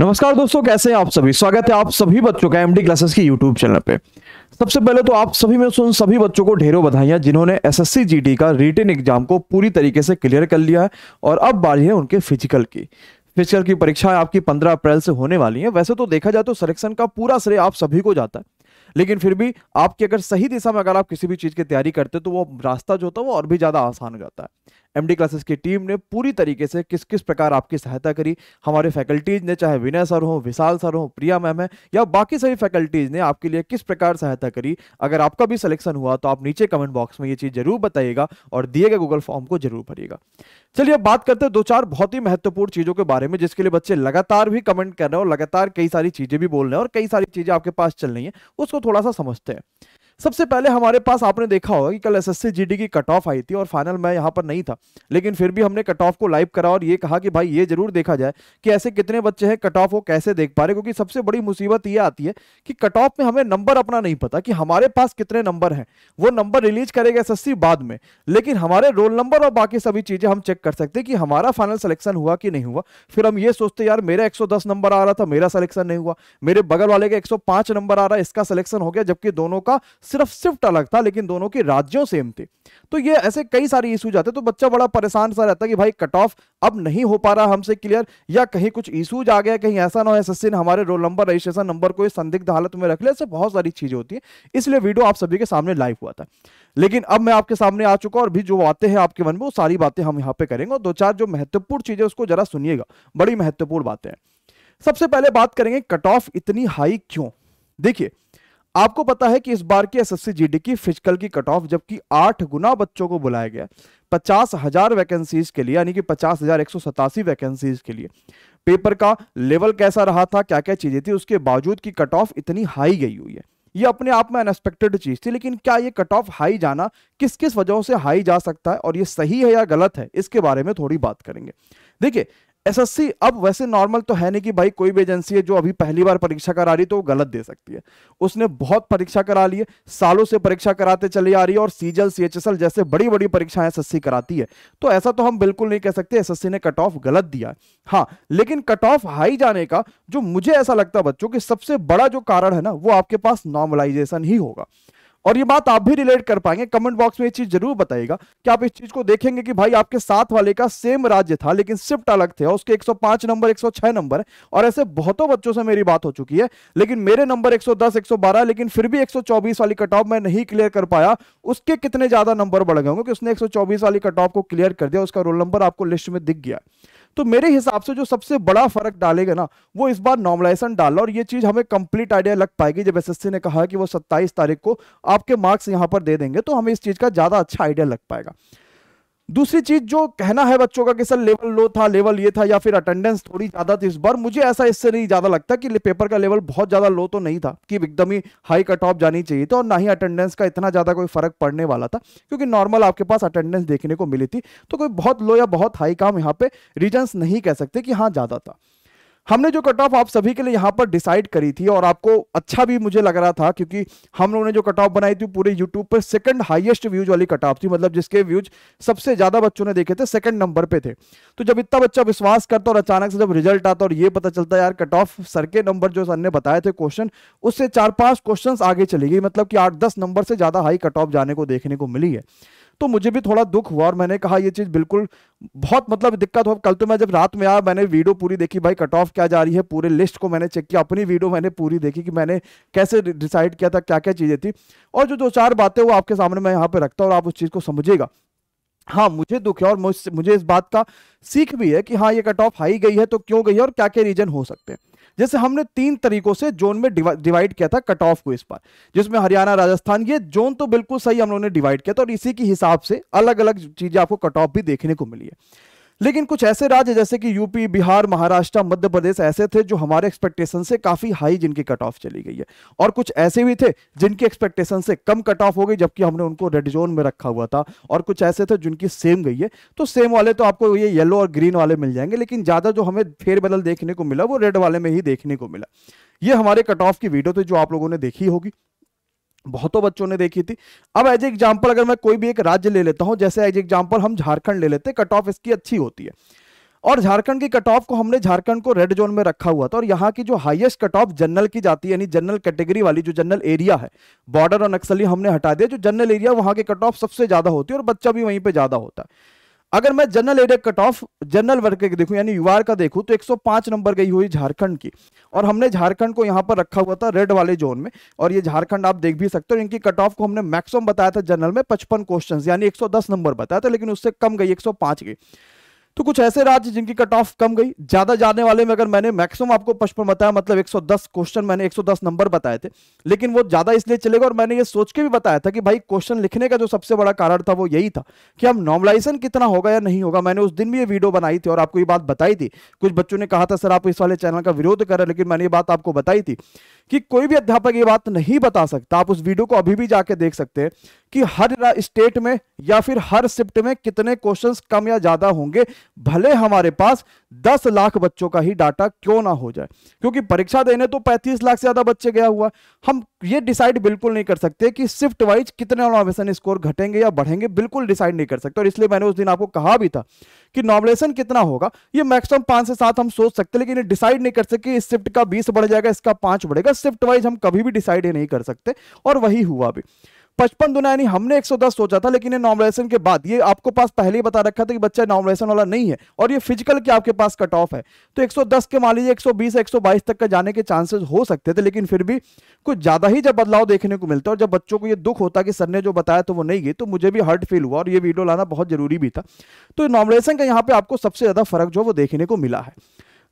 नमस्कार दोस्तों कैसे हैं आप सभी स्वागत है आप सभी बच्चों का एमडी क्लासेस की यूट्यूब चैनल पे सबसे पहले तो आप सभी में उन सभी बच्चों को ढेरों बधाइयां जिन्होंने एसएससी जीटी का रिटेन एग्जाम को पूरी तरीके से क्लियर कर लिया है और अब बारी है उनके फिजिकल की फिजिकल की परीक्षाएं आपकी पंद्रह अप्रैल से होने वाली है वैसे तो देखा जाए तो सिलेक्शन का पूरा श्रेय आप सभी को जाता है लेकिन फिर भी आपकी अगर सही दिशा में अगर आप किसी भी चीज की तैयारी करते तो वो रास्ता जो होता है वो और भी ज्यादा आसान हो जाता है एमडी क्लासेस की टीम ने पूरी तरीके से किस किस प्रकार आपकी सहायता करी हमारे फैकल्टीज ने चाहे विनय सर हो विशाल सर हो प्रिया मैम है या बाकी सभी फैकल्टीज ने आपके लिए किस प्रकार सहायता करी अगर आपका भी सिलेक्शन हुआ तो आप नीचे कमेंट बॉक्स में ये चीज जरूर बताइएगा और दिए गए गूगल फॉर्म को जरूर भरिएगा चलिए अब बात करते हैं दो चार बहुत ही महत्वपूर्ण चीजों के बारे में जिसके लिए बच्चे लगातार भी कमेंट कर रहे हैं और लगातार कई सारी चीजें भी बोल रहे हैं और कई सारी चीजें आपके पास चल रही है उसको थोड़ा सा समझते हैं सबसे पहले हमारे पास आपने देखा होगा कि कल एसएससी जीडी की कट ऑफ आई थी और फाइनल मैं यहाँ पर नहीं था लेकिन फिर भी हमने कट ऑफ को लाइव करा और ये कहा कि भाई ये जरूर देखा जाए कि ऐसे कितने बच्चे हैं कट ऑफ को कैसे देख पा रहे क्योंकि सबसे बड़ी मुसीबत ये आती है कि कट ऑफ में हमें नंबर अपना नहीं पता कि हमारे पास कितने नंबर हैं वो नंबर रिलीज करेगा एस बाद में लेकिन हमारे रोल नंबर और बाकी सभी चीज़ें हम चेक कर सकते कि हमारा फाइनल सिलेक्शन हुआ कि नहीं हुआ फिर हम ये सोचते यार मेरा एक नंबर आ रहा था मेरा सिलेक्शन नहीं हुआ मेरे बगल वाले का एक नंबर आ रहा है इसका सिलेक्शन हो गया जबकि दोनों का सिर्फ सिफ्ट अलग था लेकिन दोनों के राज्यों सेम थे तो ये ऐसे कई सारे इशू जाते तो बच्चा बड़ा परेशान सा रहता कि भाई कट ऑफ अब नहीं हो पा रहा हमसे क्लियर या कहीं कुछ इशूज आ गया कहीं ऐसा ना हो एस ने हमारे रोल नंबर रजिस्ट्रेशन नंबर को संदिग्ध हालत में रख लिया ऐसे बहुत सारी चीज़ें होती है इसलिए वीडियो आप सभी के सामने लाइव हुआ था लेकिन अब मैं आपके सामने आ चुका और भी जो बातें हैं आपके मन में वो सारी बातें हम यहाँ पे करेंगे और दो चार जो महत्वपूर्ण चीज़ें उसको जरा सुनिएगा बड़ी महत्वपूर्ण बातें सबसे पहले बात करेंगे कट ऑफ इतनी हाई क्यों देखिए आपको पता है कि इस बार की एसएससी जीडी की फिजिकल की कट ऑफ जबकि आठ गुना बच्चों को बुलाया गया पचास हजार वैकेंसीज के लिए यानी कि पचास हजार एक सौ सतासी वैकेंसीज के लिए पेपर का लेवल कैसा रहा था क्या क्या चीजें थी उसके बावजूद की कट ऑफ इतनी हाई गई हुई है ये अपने आप में अनएक्सपेक्टेड चीज थी लेकिन क्या ये कट ऑफ हाई जाना किस किस वजहों से हाई जा सकता है और ये सही है या गलत है इसके बारे में थोड़ी बात करेंगे देखिए एसएससी अब वैसे नॉर्मल तो है नहीं कि भाई कोई भी एजेंसी है जो अभी पहली बार परीक्षा करा रही तो वो गलत दे सकती है उसने बहुत परीक्षा करा ली है सालों से परीक्षा कराते चली आ रही है और सीजल सीएचएसएल जैसे बड़ी बड़ी परीक्षाएं एसएससी कराती है तो ऐसा तो हम बिल्कुल नहीं कह सकते एसएससी ने कट ऑफ गलत दिया है हाँ लेकिन कट ऑफ हाई जाने का जो मुझे ऐसा लगता है बच्चों की सबसे बड़ा जो कारण है ना वो आपके पास नॉर्मलाइजेशन ही होगा और ये बात आप भी रिलेट कर पाएंगे कमेंट बॉक्स में ये चीज जरूर बताएगा कि आप इस चीज को देखेंगे कि भाई आपके साथ वाले का सेम राज्य था लेकिन शिफ्ट अलग थे उसके 105 नंबर 106 नंबर और ऐसे बहुतों बच्चों से मेरी बात हो चुकी है लेकिन मेरे नंबर 110 112 लेकिन फिर भी 124 वाली कट ऑफ में नहीं क्लियर कर पाया उसके कितने ज्यादा नंबर बढ़ गए होंगे कि उसने एक वाली कट ऑफ को क्लियर कर दिया उसका रोल नंबर आपको लिस्ट में दिख गया तो मेरे हिसाब से जो सबसे बड़ा फर्क डालेगा ना वो इस बार नॉर्मलाइजेशन डाला और ये चीज हमें कंप्लीट आइडिया लग पाएगी जब एसएससी ने कहा कि वो 27 तारीख को आपके मार्क्स यहाँ पर दे देंगे तो हमें इस चीज का ज्यादा अच्छा आइडिया लग पाएगा दूसरी चीज जो कहना है बच्चों का कि सर लेवल लो था लेवल ये था या फिर अटेंडेंस थोड़ी ज्यादा थी इस बार मुझे ऐसा इससे नहीं ज्यादा लगता कि पेपर का लेवल बहुत ज्यादा लो तो नहीं था कि एकदम ही हाई कट ऑफ जानी चाहिए था और ना ही अटेंडेंस का इतना ज्यादा कोई फर्क पड़ने वाला था क्योंकि नॉर्मल आपके पास अटेंडेंस देखने को मिली थी तो कोई बहुत लो या बहुत हाई काम यहाँ पे रीजन्स नहीं कह सकते कि हाँ ज्यादा था हमने जो कट ऑफ आप सभी के लिए यहाँ पर डिसाइड करी थी और आपको अच्छा भी मुझे लग रहा था क्योंकि हम लोगों ने जो कट ऑफ बनाई थी पूरे यूट्यूब पर सेकंड हाईएस्ट व्यूज वाली कट ऑफ थी मतलब जिसके व्यूज सबसे ज्यादा बच्चों ने देखे थे सेकंड नंबर पे थे तो जब इतना बच्चा विश्वास करता और अचानक से जब रिजल्ट आता और ये पता चलता यार कट ऑफ सर के नंबर जो सर ने बताए थे क्वेश्चन उससे चार पांच क्वेश्चन आगे चली गई मतलब कि आठ दस नंबर से ज्यादा हाई कट ऑफ जाने को देखने को मिली है तो मुझे भी थोड़ा दुख हुआ और मैंने कहा यह चीज़ बिल्कुल बहुत मतलब दिक्कत हो कल तो मैं जब रात में आया मैंने वीडियो पूरी देखी भाई कट ऑफ क्या जा रही है पूरे लिस्ट को मैंने चेक किया अपनी वीडियो मैंने पूरी देखी कि मैंने कैसे डिसाइड किया था क्या क्या चीज़ें थी और जो दो चार बातें वो आपके सामने मैं यहाँ पर रखता हूँ और आप उस चीज़ को समझिएगा हाँ मुझे दुख है और मुझे इस बात का सीख भी है कि हाँ ये कट ऑफ हाई गई है तो क्यों गई है और क्या क्या रीजन हो सकते हैं जैसे हमने तीन तरीकों से जोन में डिवाइड किया था कट ऑफ को इस बार जिसमें हरियाणा राजस्थान ये जोन तो बिल्कुल सही हम लोगों ने डिवाइड किया था और इसी के हिसाब से अलग अलग चीजें आपको कट ऑफ भी देखने को मिली है लेकिन कुछ ऐसे राज्य जैसे कि यूपी बिहार महाराष्ट्र मध्य प्रदेश ऐसे थे जो हमारे एक्सपेक्टेशन से काफी हाई जिनकी कट ऑफ चली गई है और कुछ ऐसे भी थे जिनकी एक्सपेक्टेशन से कम कट ऑफ हो गई जबकि हमने उनको रेड जोन में रखा हुआ था और कुछ ऐसे थे जिनकी सेम गई है तो सेम वाले तो आपको ये येलो और ग्रीन वाले मिल जाएंगे लेकिन ज्यादा जो हमें फेरबदल देखने को मिला वो रेड वाले में ही देखने को मिला ये हमारे कट ऑफ की वीडियो थी जो आप लोगों ने देखी होगी बहुतों बच्चों ने देखी थी अब एज एग्जाम्पल अगर मैं कोई भी एक राज्य ले लेता हूं जैसे एज एग्जाम्पल हम झारखंड ले लेते कट ऑफ इसकी अच्छी होती है और झारखंड की कट ऑफ को हमने झारखंड को रेड जोन में रखा हुआ था और यहाँ की जो हाईएस्ट कट ऑफ जनरल की जाती है यानी जनरल कैटेगरी वाली जो जनरल एरिया है बॉर्डर और नक्सली हमने हटा दिया जो जनरल एरिया वहां की कट ऑफ सबसे ज़्यादा होती है और बच्चा भी वहीं पे ज़्यादा होता है अगर मैं general area cut off general वर्ग के देखूं यानी यूआर का देखूं तो 105 नंबर गई हुई झारखंड की और हमने झारखंड को यहां पर रखा हुआ था रेड वाले जोन में और ये झारखंड आप देख भी सकते हो इनकी कट ऑफ को हमने मैक्सिमम बताया था जनरल में पचपन क्वेश्चन यानी एक नंबर बताया था लेकिन उससे कम गई एक गई तो कुछ ऐसे राज्य जिनकी कट ऑफ कम गई ज्यादा जाने वाले में अगर मैंने मैक्सिमम आपको पचपन बताया मतलब 110 क्वेश्चन मैंने 110 नंबर बताए थे लेकिन वो ज्यादा इसलिए चलेगा और मैंने ये सोच के भी बताया था कि भाई क्वेश्चन लिखने का जो सबसे बड़ा कारण था वो यही था कि हम नॉर्मलाइजेशन कितना होगा या नहीं होगा मैंने उस दिन भी ये वीडियो बनाई थी और आपको ये बात बताई थी कुछ बच्चों ने कहा था सर आप इस वाले चैनल का विरोध कर रहे लेकिन मैंने ये बात आपको बताई थी कि कोई भी अध्यापक ये बात नहीं बता सकता आप उस वीडियो को अभी भी जाके देख सकते हैं कि हर स्टेट में या फिर हर शिफ्ट में कितने क्वेश्चंस कम या ज्यादा होंगे भले हमारे पास दस लाख बच्चों का ही डाटा क्यों ना हो जाए क्योंकि परीक्षा देने तो पैंतीस लाख से ज्यादा बच्चे गया हुआ हम ये डिसाइड बिल्कुल नहीं कर सकते कि शिफ्ट वाइज कितने नॉमिनेशन स्कोर घटेंगे या बढ़ेंगे बिल्कुल डिसाइड नहीं कर सकते और इसलिए मैंने उस दिन आपको कहा भी था कि नॉमिनेशन कितना होगा ये मैक्सिमम पांच से सात हम सोच सकते लेकिन डिसाइड नहीं कर सकते इस शिफ्ट का बीस बढ़ जाएगा इसका पांच बढ़ेगा शिफ्ट वाइज हम कभी भी डिसाइड नहीं कर सकते और वही हुआ भी पचपन दुना यानी हमने 110 सोचा था लेकिन ये नॉर्मलाइजेशन के बाद ये आपको पास पहले ही बता रखा था कि बच्चा नॉर्मलाइजेशन वाला नहीं है और ये फिजिकल के आपके पास कट ऑफ है तो 110 के मान लीजिए 120 122 तक का जाने के चांसेस हो सकते थे लेकिन फिर भी कुछ ज़्यादा ही जब बदलाव देखने को मिलता है और जब बच्चों को ये दुख होता कि सर ने जो बताया तो वो नहीं गई तो मुझे भी हर्ट फील हुआ और ये वीडियो लाना बहुत ज़रूरी भी था तो नॉर्मलाइजेशन का यहाँ पे आपको सबसे ज़्यादा फर्क जो वो देखने को मिला है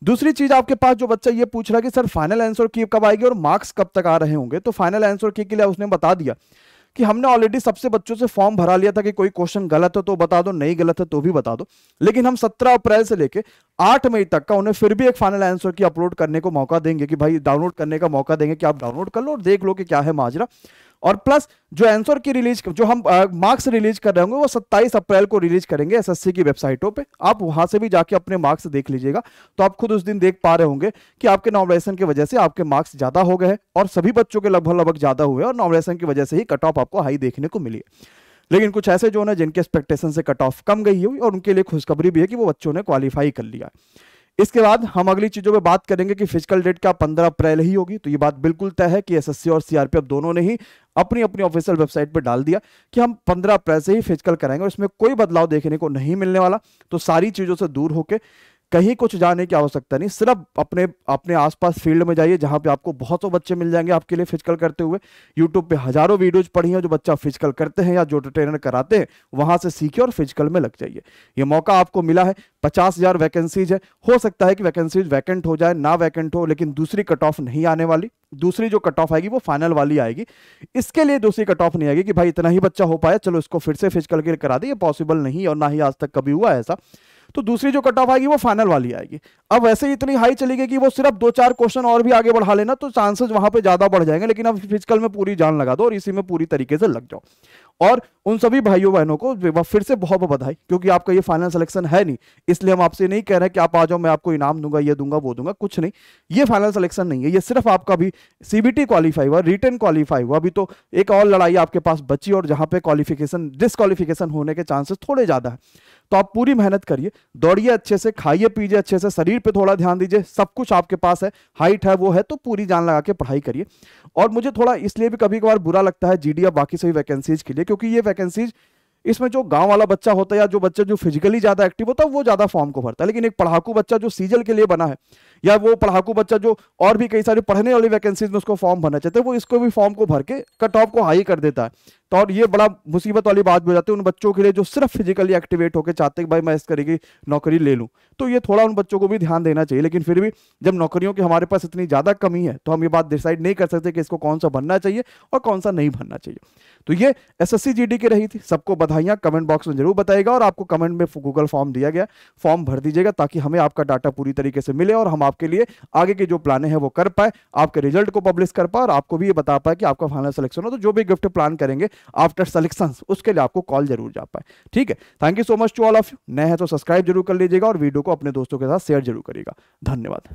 दूसरी चीज आपके पास जो बच्चा ये पूछ रहा है कि सर फाइनल आंसर की कब आएगी और मार्क्स कब तक आ रहे होंगे तो फाइनल आंसर की के लिए उसने बता दिया कि हमने ऑलरेडी सबसे बच्चों से फॉर्म भरा लिया था कि कोई क्वेश्चन गलत है तो बता दो नहीं गलत है तो भी बता दो लेकिन हम सत्रह अप्रैल से लेकर आठ मई तक का उन्हें फिर भी एक फाइनल आंसर की अपलोड करने को मौका देंगे कि भाई डाउनलोड करने का मौका देंगे कि आप डाउनलोड कर लो और देख लो कि क्या है माजरा और प्लस जो आंसर की रिलीज जो हम मार्क्स रिलीज कर रहे होंगे वो 27 अप्रैल को रिलीज करेंगे एसएससी की वेबसाइटों पे आप वहां से भी जाके अपने मार्क्स देख लीजिएगा तो आप खुद उस दिन देख पा रहे होंगे कि आपके नॉमिनेशन की वजह से आपके मार्क्स ज्यादा हो गए हैं और सभी बच्चों के लगभग लगभग ज्यादा हुए और नॉमिनेशन की वजह से ही कट ऑफ आपको हाई देखने को मिली है लेकिन कुछ ऐसे जो है जिनके एक्सपेक्टेशन से कट ऑफ कम गई हुई और उनके लिए खुशखबरी भी है कि वो बच्चों ने क्वालिफाई कर लिया है इसके बाद हम अगली चीजों पे बात करेंगे कि फिजिकल डेट क्या 15 अप्रैल ही होगी तो ये बात बिल्कुल तय है कि एसएससी और सीआरपीएफ दोनों ने ही अपनी अपनी ऑफिशियल वेबसाइट पर डाल दिया कि हम 15 अप्रैल से ही फिजिकल कराएंगे और इसमें कोई बदलाव देखने को नहीं मिलने वाला तो सारी चीजों से दूर होकर कहीं कुछ जाने की आवश्यकता नहीं सिर्फ अपने अपने आसपास फील्ड में जाइए जहां पे आपको बहुत सौ बच्चे मिल जाएंगे आपके लिए फिजिकल करते हुए यूट्यूब पे हजारों वीडियोज पढ़ी हैं जो बच्चा फिजिकल करते हैं या जो ट्रेनर कराते हैं वहां से सीखिए और फिजिकल में लग जाइए ये मौका आपको मिला है पचास हज़ार वैकेंसीज है हो सकता है कि वैकेंसीज वैकेंट हो जाए ना वैकेंट हो लेकिन दूसरी कट ऑफ नहीं आने वाली दूसरी जो कट ऑफ आएगी वो फाइनल वाली आएगी इसके लिए दूसरी कट ऑफ नहीं आएगी कि भाई इतना ही बच्चा हो पाया चलो इसको फिर से फिजिकल के लिए करा दे ये पॉसिबल नहीं और ना ही आज तक कभी हुआ ऐसा तो दूसरी जो कट ऑफ आएगी वो फाइनल वाली आएगी अब वैसे ही इतनी हाई चली गई कि वो सिर्फ दो चार क्वेश्चन और भी आगे बढ़ा लेना तो चांसेस वहां पे ज्यादा बढ़ जाएंगे लेकिन अब फिजिकल में पूरी जान लगा दो और इसी में पूरी तरीके से लग जाओ और उन सभी भाइयों बहनों को फिर से बहुत बहुत बधाई क्योंकि आपका ये फाइनल सिलेक्शन है नहीं इसलिए हम आपसे नहीं कह रहे कि आप आ जाओ मैं आपको इनाम दूंगा ये दूंगा वो दूंगा कुछ नहीं ये फाइनल सिलेक्शन नहीं है ये सिर्फ आपका भी सीबीटी क्वालिफाई हुआ रिटर्न क्वालिफाई हुआ अभी तो एक और लड़ाई आपके पास बची और जहां पर क्वालिफिकेशन डिसक्वालिफिकेशन होने के चांसेस थोड़े ज्यादा है तो आप पूरी मेहनत करिए दौड़िए अच्छे से खाइए पीजिए अच्छे से शरीर पर थोड़ा ध्यान दीजिए सब कुछ आपके पास है हाइट है वो है तो पूरी जान लगा के पढ़ाई करिए और मुझे थोड़ा इसलिए भी कभी कभार बुरा लगता है जी या बाकी सभी वैकेंसीज के लिए क्योंकि ये वैकेंसीज इसमें जो गांव वाला बच्चा होता है या जो बच्चा जो फिजिकली ज्यादा एक्टिव होता है वो ज्यादा फॉर्म को भरता है लेकिन एक पढ़ाकू बच्चा जो सीजल के लिए बना है या वो पढ़ाकू बच्चा जो और भी कई सारे पढ़ने वाली वैकेंसीज में उसको फॉर्म भरना चाहते हैं वो इसको भी फॉर्म को भर के कट ऑफ को हाई कर देता है तो और ये बड़ा मुसीबत वाली बात भी हो जाती है उन बच्चों के लिए जो सिर्फ फिजिकली एक्टिवेट होकर चाहते हैं भाई मैं इस तरीके नौकरी ले लूँ तो ये थोड़ा उन बच्चों को भी ध्यान देना चाहिए लेकिन फिर भी जब नौकरियों की हमारे पास इतनी ज़्यादा कमी है तो हम ये बात डिसाइड नहीं कर सकते कि इसको कौन सा भरना चाहिए और कौन सा नहीं भरना चाहिए तो ये एस एस की रही थी सबको बधाई भाइया कमेंट बॉक्स में जरूर बताएगा और आपको कमेंट में गूगल फॉर्म दिया गया फॉर्म भर दीजिएगा ताकि हमें आपका डाटा पूरी तरीके से मिले और हम आपके लिए आगे के जो प्लान है वो कर पाए आपके रिजल्ट को पब्लिश कर पाए और आपको भी ये बता पाए कि आपका फाइनल सिलेक्शन हो तो जो भी गिफ्ट प्लान करेंगे आफ्टर सिलेक्शन उसके लिए आपको कॉल जरूर जा पाए ठीक है thank you so much to all of you नए हैं तो सब्सक्राइब जरूर कर लीजिएगा और वीडियो को अपने दोस्तों के साथ शेयर जरूर करिएगा धन्यवाद